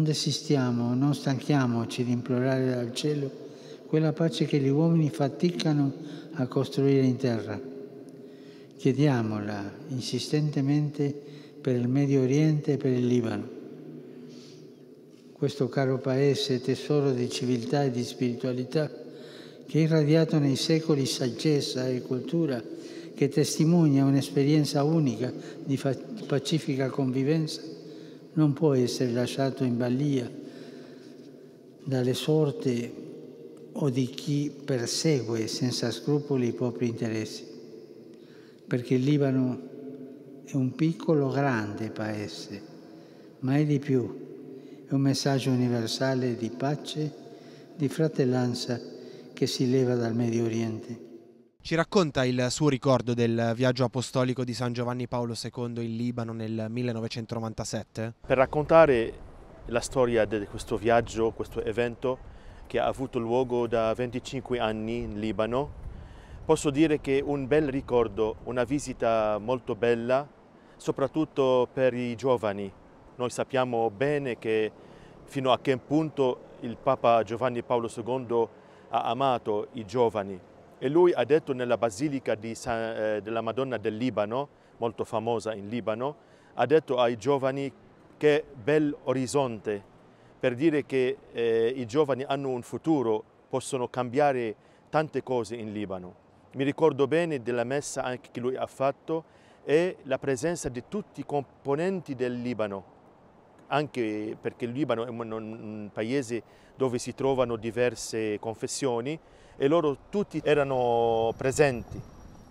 Non desistiamo, non stanchiamoci di implorare dal cielo quella pace che gli uomini faticano a costruire in terra. Chiediamola insistentemente per il Medio Oriente e per il Libano. Questo caro paese, tesoro di civiltà e di spiritualità, che ha irradiato nei secoli saggezza e cultura, che testimonia un'esperienza unica di pacifica convivenza, non può essere lasciato in balia dalle sorte o di chi persegue senza scrupoli i propri interessi, perché il Libano è un piccolo grande paese, ma è di più, è un messaggio universale di pace, di fratellanza che si leva dal Medio Oriente. Ci racconta il suo ricordo del viaggio apostolico di San Giovanni Paolo II in Libano nel 1997? Per raccontare la storia di questo viaggio, questo evento che ha avuto luogo da 25 anni in Libano, posso dire che è un bel ricordo, una visita molto bella, soprattutto per i giovani. Noi sappiamo bene che fino a che punto il Papa Giovanni Paolo II ha amato i giovani e lui ha detto nella basilica San, eh, della Madonna del Libano, molto famosa in Libano, ha detto ai giovani che bel orizzonte, per dire che eh, i giovani hanno un futuro, possono cambiare tante cose in Libano. Mi ricordo bene della messa anche che lui ha fatto e la presenza di tutti i componenti del Libano, anche perché il Libano è un paese dove si trovano diverse confessioni e loro tutti erano presenti,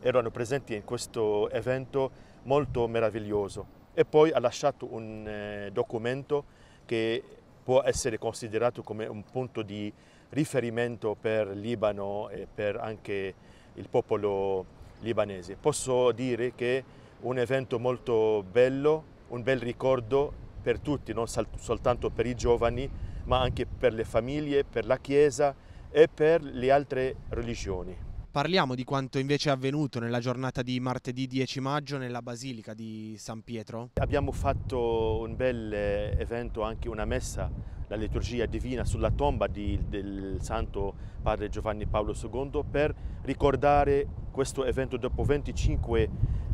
erano presenti in questo evento molto meraviglioso. E poi ha lasciato un eh, documento che può essere considerato come un punto di riferimento per Libano e per anche il popolo libanese. Posso dire che è un evento molto bello, un bel ricordo per tutti, non soltanto per i giovani, ma anche per le famiglie, per la Chiesa e per le altre religioni. Parliamo di quanto invece è avvenuto nella giornata di martedì 10 maggio nella Basilica di San Pietro. Abbiamo fatto un bel evento, anche una messa, la liturgia divina sulla tomba di, del santo padre Giovanni Paolo II per ricordare questo evento dopo 25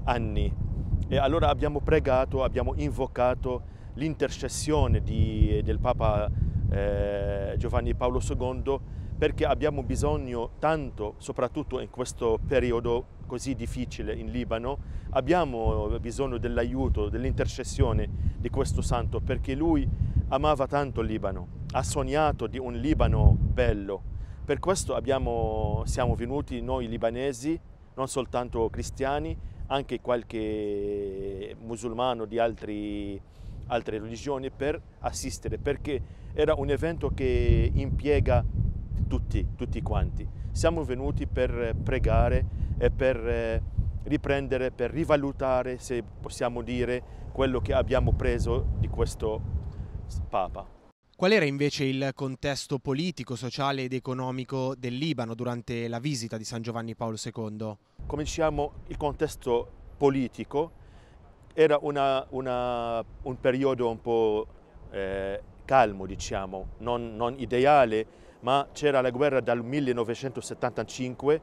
anni. E allora abbiamo pregato, abbiamo invocato l'intercessione del Papa eh, Giovanni Paolo II perché abbiamo bisogno tanto, soprattutto in questo periodo così difficile in Libano, abbiamo bisogno dell'aiuto, dell'intercessione di questo santo perché lui amava tanto il Libano, ha sognato di un Libano bello. Per questo abbiamo, siamo venuti noi libanesi, non soltanto cristiani, anche qualche musulmano di altri altre religioni per assistere, perché era un evento che impiega tutti, tutti quanti. Siamo venuti per pregare e per eh, riprendere, per rivalutare, se possiamo dire, quello che abbiamo preso di questo Papa. Qual era invece il contesto politico, sociale ed economico del Libano durante la visita di San Giovanni Paolo II? Cominciamo il contesto politico era una, una, un periodo un po' eh, calmo, diciamo, non, non ideale, ma c'era la guerra dal 1975,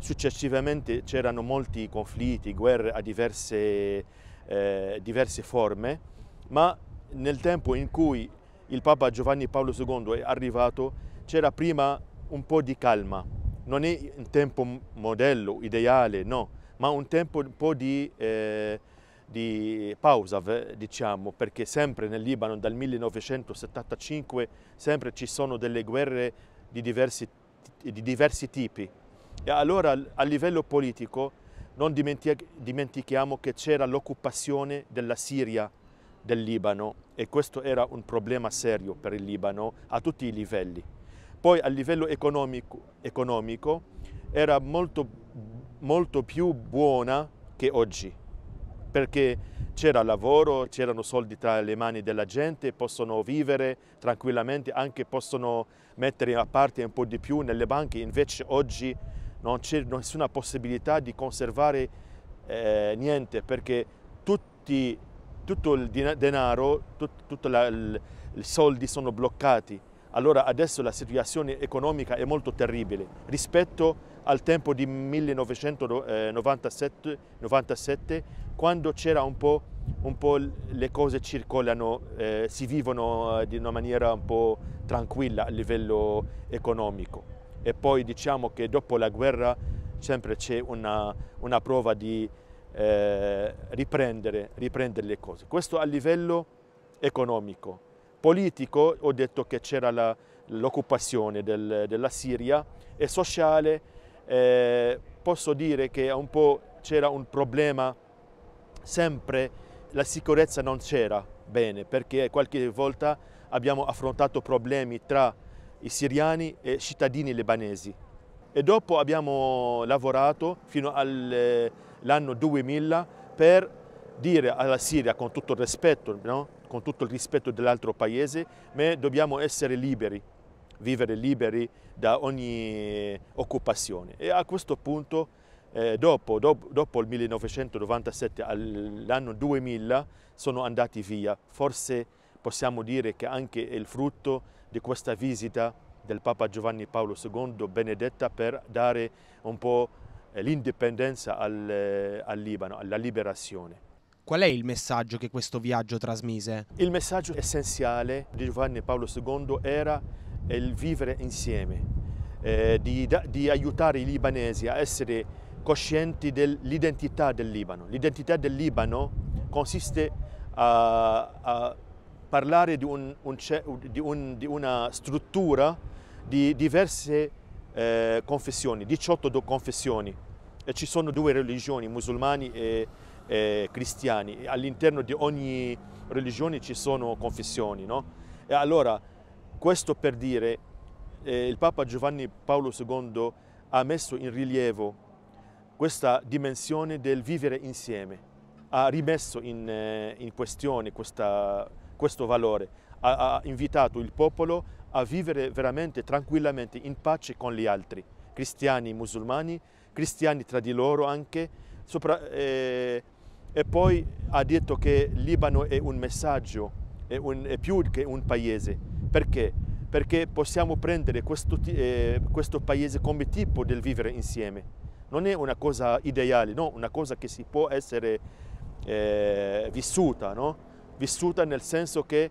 successivamente c'erano molti conflitti, guerre a diverse, eh, diverse forme, ma nel tempo in cui il Papa Giovanni Paolo II è arrivato c'era prima un po' di calma, non è un tempo modello, ideale, no, ma un tempo un po' di... Eh, di Pausav, diciamo, perché sempre nel Libano dal 1975 sempre ci sono delle guerre di diversi, di diversi tipi. E allora a livello politico non dimentichiamo che c'era l'occupazione della Siria del Libano e questo era un problema serio per il Libano a tutti i livelli. Poi a livello economico, economico era molto, molto più buona che oggi perché c'era lavoro, c'erano soldi tra le mani della gente, possono vivere tranquillamente, anche possono mettere a parte un po' di più nelle banche, invece oggi non c'è nessuna possibilità di conservare eh, niente perché tutti, tutto il denaro, tutti i soldi sono bloccati. Allora adesso la situazione economica è molto terribile rispetto al tempo di 1997 quando c'era un po', un po', le cose circolano, eh, si vivono eh, di una maniera un po' tranquilla a livello economico. E poi diciamo che dopo la guerra sempre c'è una, una prova di eh, riprendere, riprendere le cose. Questo a livello economico. Politico ho detto che c'era l'occupazione del, della Siria e sociale eh, posso dire che un c'era un problema sempre la sicurezza non c'era bene perché qualche volta abbiamo affrontato problemi tra i siriani e i cittadini libanesi. E dopo abbiamo lavorato fino all'anno eh, 2000 per dire alla Siria con tutto il rispetto, no? con tutto il rispetto dell'altro paese, ma dobbiamo essere liberi, vivere liberi da ogni occupazione. E a questo punto eh, dopo, dopo, dopo, il 1997 all'anno 2000 sono andati via. Forse possiamo dire che anche il frutto di questa visita del Papa Giovanni Paolo II benedetta per dare un po' eh, l'indipendenza al, eh, al Libano, alla liberazione. Qual è il messaggio che questo viaggio trasmise? Il messaggio essenziale di Giovanni Paolo II era eh, il vivere insieme, eh, di, di aiutare i libanesi a essere coscienti dell'identità del Libano. L'identità del Libano consiste a, a parlare di, un, un, di, un, di, una struttura di diverse eh, confessioni, 18 confessioni. E ci sono due religioni, musulmani e, e cristiani. All'interno di ogni religione ci sono confessioni. No? E allora, questo per dire, eh, il Papa Giovanni Paolo II ha messo in rilievo questa dimensione del vivere insieme, ha rimesso in, eh, in questione questa, questo valore, ha, ha invitato il popolo a vivere veramente tranquillamente in pace con gli altri, cristiani, e musulmani, cristiani tra di loro anche. Sopra, eh, e poi ha detto che il Libano è un messaggio, è, un, è, più che un paese. Perché? Perché possiamo prendere questo, eh, questo paese come tipo del vivere insieme non è una cosa ideale, no? una cosa che si può essere eh, vissuta, no? vissuta nel senso che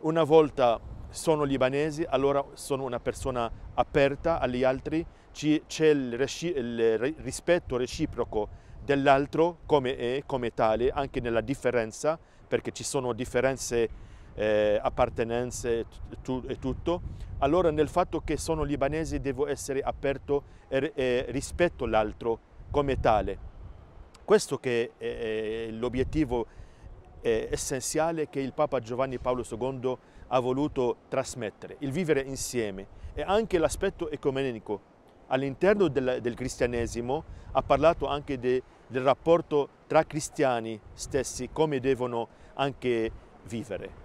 una volta sono libanesi, allora sono una persona aperta agli altri, c'è il, il, rispetto reciproco dell'altro come è, come tale, anche nella differenza, perché ci sono differenze eh, appartenenze tu, e tutto, allora nel fatto che sono libanese devo essere aperto e, e rispetto l'altro come tale. Questo che è, è l'obiettivo eh, essenziale che il Papa Giovanni Paolo II ha voluto trasmettere, il vivere insieme e anche l'aspetto ecumenico. All'interno del, del, cristianesimo ha parlato anche de, del rapporto tra cristiani stessi, come devono anche vivere.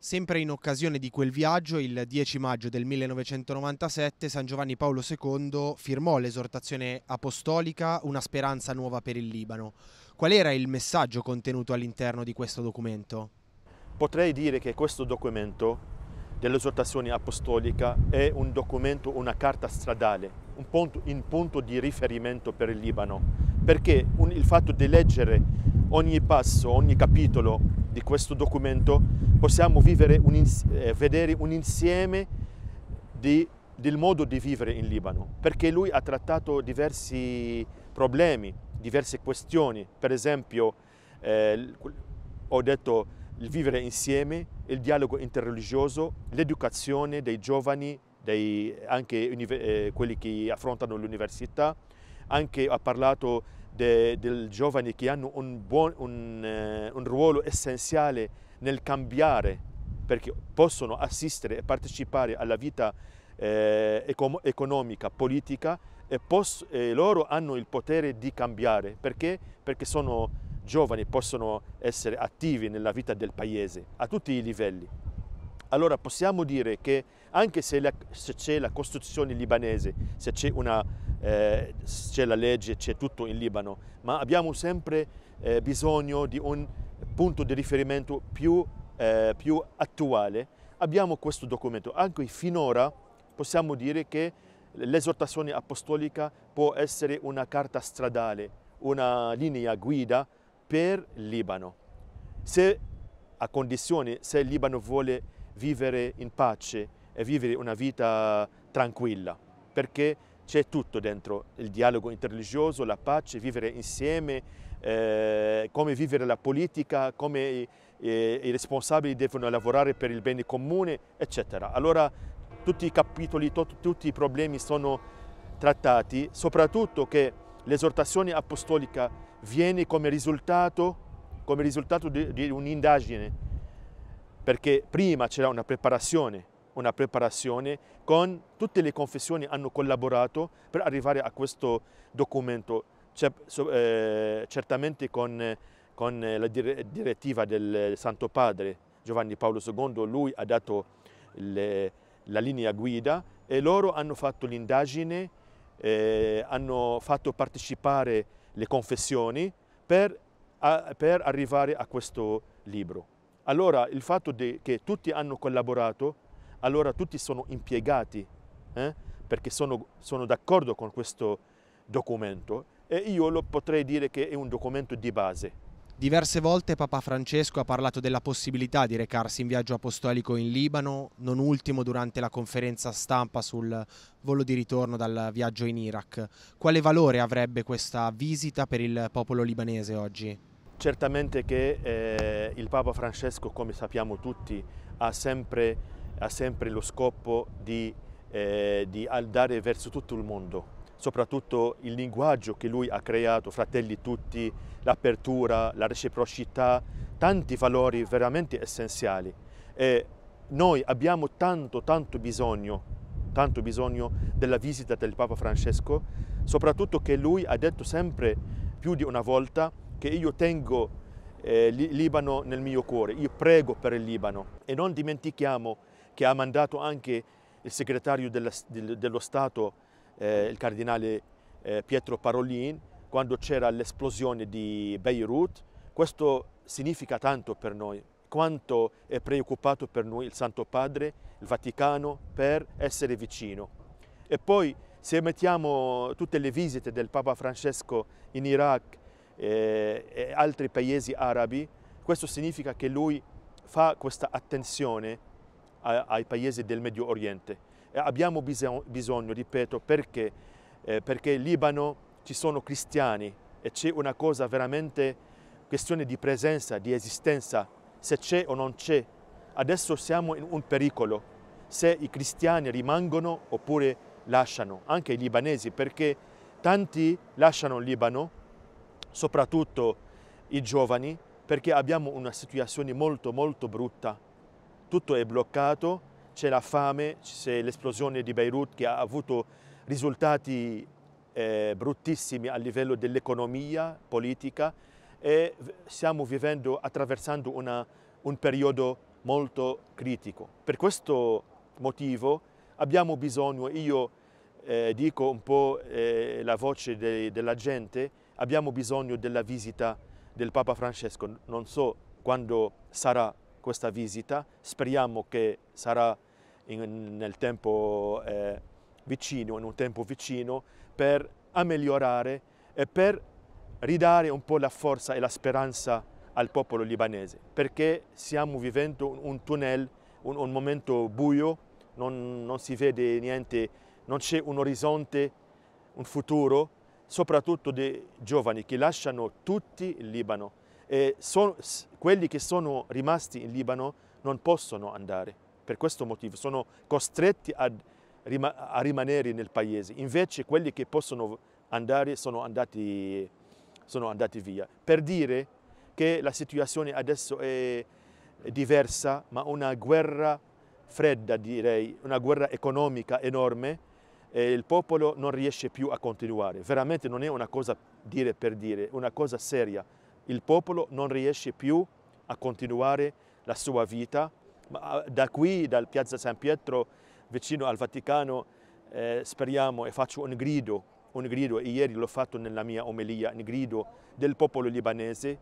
Sempre in occasione di quel viaggio, il 10 maggio del 1997, San Giovanni Paolo II firmò l'esortazione apostolica Una speranza nuova per il Libano. Qual era il messaggio contenuto all'interno di questo documento? Potrei dire che questo documento dell'esortazione apostolica è un documento, una carta stradale, un punto, un punto di riferimento per il Libano, perché un, il fatto di leggere ogni passo, ogni capitolo di questo documento possiamo un, eh, vedere un insieme di, del modo di vivere in Libano, perché lui ha trattato diversi problemi, diverse questioni, per esempio eh, ho detto il vivere insieme, il dialogo interreligioso, l'educazione dei giovani, dei, anche eh, quelli che affrontano l'università, anche ha parlato dei, dei giovani che hanno un, buon, un, eh, un ruolo essenziale nel cambiare, perché possono assistere e partecipare alla vita eh, economica, politica e, posso, e, loro hanno il potere di cambiare. Perché? Perché sono giovani, possono essere attivi nella vita del paese a tutti i livelli. Allora possiamo dire che anche se, la, se c'è la Costituzione libanese, se c'è una eh, c'è la legge, c'è tutto in Libano, ma abbiamo sempre eh, bisogno di un punto di riferimento più, eh, più attuale. Abbiamo questo documento, anche finora possiamo dire che l'esortazione apostolica può essere una carta stradale, una linea guida per il Libano. Se a condizione, se il Libano vuole vivere in pace e vivere una vita tranquilla, perché c'è tutto dentro, il dialogo interreligioso, la pace, vivere insieme, eh, come vivere la politica, come i, eh, i, i, responsabili devono lavorare per il bene comune, eccetera. Allora tutti i capitoli, to, tutti i problemi sono trattati, soprattutto che l'esortazione apostolica viene come risultato, come risultato di, di un'indagine, perché prima c'era una preparazione una preparazione, con tutte le confessioni hanno collaborato per arrivare a questo documento, eh, certamente con, con la direttiva del Santo Padre Giovanni Paolo II, lui ha dato le, la linea guida e loro hanno fatto l'indagine, eh, hanno fatto partecipare le confessioni per, a, per, arrivare a questo libro. Allora il fatto che tutti hanno collaborato allora tutti sono impiegati eh? perché sono, sono d'accordo con questo documento e io lo potrei dire che è un documento di base. Diverse volte Papa Francesco ha parlato della possibilità di recarsi in viaggio apostolico in Libano, non ultimo durante la conferenza stampa sul volo di ritorno dal viaggio in Iraq. Quale valore avrebbe questa visita per il popolo libanese oggi? Certamente che eh, il Papa Francesco, come sappiamo tutti, ha sempre ha sempre lo scopo di, eh, di dare verso tutto il mondo, soprattutto il linguaggio che lui ha creato, fratelli tutti, l'apertura, la reciprocità, tanti valori veramente essenziali. E noi abbiamo tanto, tanto bisogno, tanto bisogno della visita del Papa Francesco, soprattutto che lui ha detto sempre più di una volta che io tengo eh, Libano nel mio cuore, io prego per il Libano e non dimentichiamo che ha mandato anche il segretario della, dello Stato, eh, il cardinale eh, Pietro Parolin, quando c'era l'esplosione di Beirut. Questo significa tanto per noi, quanto è preoccupato per noi il Santo Padre, il Vaticano, per essere vicino. E poi se mettiamo tutte le visite del Papa Francesco in Iraq eh, e altri paesi arabi, questo significa che lui fa questa attenzione ai paesi del Medio Oriente. E abbiamo bisogno, ripeto, perché? Eh, perché in Libano ci sono cristiani e c'è una cosa veramente questione di presenza, di esistenza, se c'è o non c'è. Adesso siamo in un pericolo, se i cristiani rimangono oppure lasciano, anche i libanesi, perché tanti lasciano il Libano, soprattutto i giovani, perché abbiamo una situazione molto molto brutta tutto è bloccato, c'è la fame, c'è l'esplosione di Beirut che ha avuto risultati eh, bruttissimi a livello dell'economia politica e stiamo vivendo, attraversando una, un periodo molto critico. Per questo motivo abbiamo bisogno, io eh, dico un po' eh, la voce de, della gente, abbiamo bisogno della visita del Papa Francesco, non so quando sarà questa visita, speriamo che sarà in, nel tempo eh, vicino, in un tempo vicino, per ammigliorare e per ridare un po' la forza e la speranza al popolo libanese, perché stiamo vivendo un tunnel, un, un momento buio, non, non si vede niente, non c'è un orizzonte, un futuro, soprattutto dei giovani che lasciano tutti il Libano eh, sono, quelli che sono rimasti in Libano non possono andare per questo motivo, sono costretti a, a rimanere nel paese, invece quelli che possono andare sono andati, sono andati via. Per dire che la situazione adesso è diversa, ma una guerra fredda direi, una guerra economica enorme, eh, il popolo non riesce più a continuare. Veramente non è una cosa dire per dire, è una cosa seria il popolo non riesce più a continuare la sua vita. Ma ah, da qui, dal Piazza San Pietro, vicino al Vaticano, eh, speriamo e faccio un grido, un grido, ieri l'ho fatto nella mia omelia, un grido del popolo libanese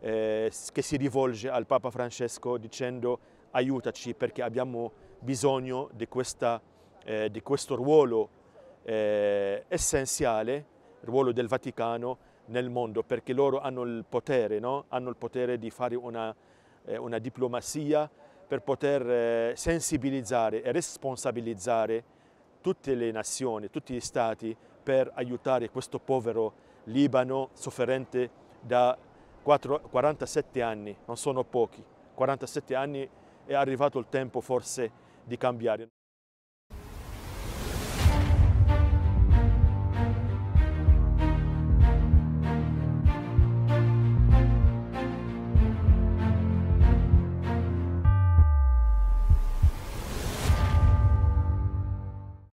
eh, che si rivolge al Papa Francesco dicendo aiutaci perché abbiamo bisogno di, questa, eh, di questo ruolo eh, essenziale, il ruolo del Vaticano, nel mondo perché loro hanno il potere, no? hanno il potere di fare una, eh, una diplomazia per poter eh, sensibilizzare e responsabilizzare tutte le nazioni, tutti gli stati per aiutare questo povero Libano sofferente da 4, 47 anni, non sono pochi, 47 anni è arrivato il tempo forse di cambiare.